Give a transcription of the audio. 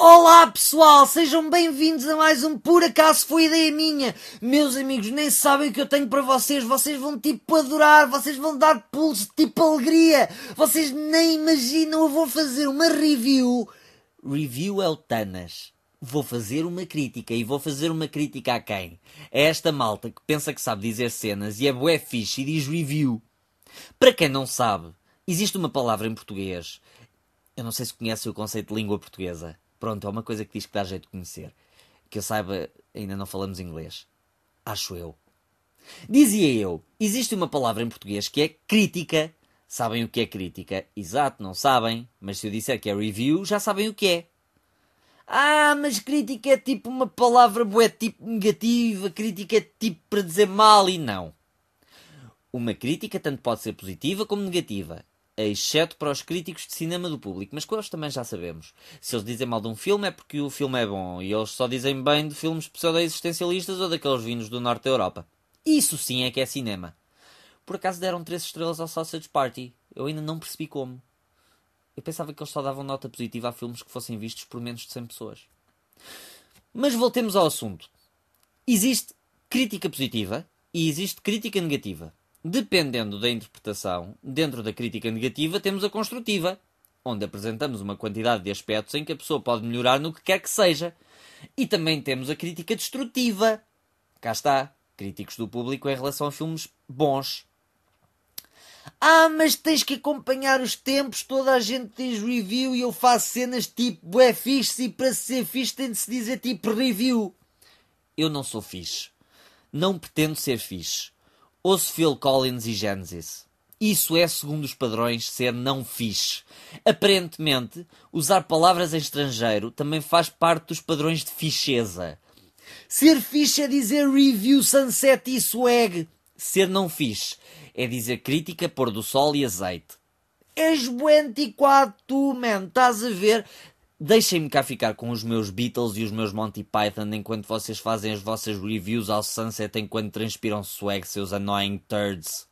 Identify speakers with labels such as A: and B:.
A: Olá pessoal, sejam bem-vindos a mais um Por Acaso Foi Ideia Minha. Meus amigos, nem sabem o que eu tenho para vocês. Vocês vão tipo adorar, vocês vão dar pulso, tipo alegria. Vocês nem imaginam. Eu vou fazer uma review.
B: Review é o Tanas. Vou fazer uma crítica e vou fazer uma crítica a quem? É esta malta que pensa que sabe dizer cenas e é bué fixe e diz review. Para quem não sabe, existe uma palavra em português. Eu não sei se conhecem o conceito de língua portuguesa Pronto, é uma coisa que diz que dá jeito de conhecer. Que eu saiba, ainda não falamos inglês. Acho eu. Dizia eu, existe uma palavra em português que é crítica. Sabem o que é crítica? Exato, não sabem, mas se eu disser que é review, já sabem o que é.
A: Ah, mas crítica é tipo uma palavra é tipo negativa,
B: crítica é tipo para dizer mal e não. Uma crítica tanto pode ser positiva como negativa exceto para os críticos de cinema do público, mas com eles também já sabemos. Se eles dizem mal de um filme é porque o filme é bom, e eles só dizem bem de filmes pseudo-existencialistas ou daqueles vindos do norte da Europa. Isso sim é que é cinema. Por acaso deram 3 estrelas ao Sausage Party? Eu ainda não percebi como. Eu pensava que eles só davam nota positiva a filmes que fossem vistos por menos de 100 pessoas. Mas voltemos ao assunto. Existe crítica positiva e existe crítica negativa. Dependendo da interpretação, dentro da crítica negativa temos a construtiva, onde apresentamos uma quantidade de aspectos em que a pessoa pode melhorar no que quer que seja. E também temos a crítica destrutiva. Cá está, críticos do público em relação a filmes bons. Ah,
A: mas tens que acompanhar os tempos, toda a gente diz review e eu faço cenas tipo é
B: fixe e para ser fixe tem de se dizer tipo review. Eu não sou fixe. Não pretendo ser fixe Ouço Phil Collins e Genesis. Isso é, segundo os padrões, ser não fixe. Aparentemente, usar palavras em estrangeiro também faz parte dos padrões de ficheza. Ser fixe é dizer review, sunset e swag. Ser não fixe é dizer crítica, pôr do sol e azeite.
A: És bué antiquado tu, man. Estás a ver?
B: Deixem-me cá ficar com os meus Beatles e os meus Monty Python enquanto vocês fazem as vossas reviews ao Sunset enquanto transpiram swag, seus annoying turds.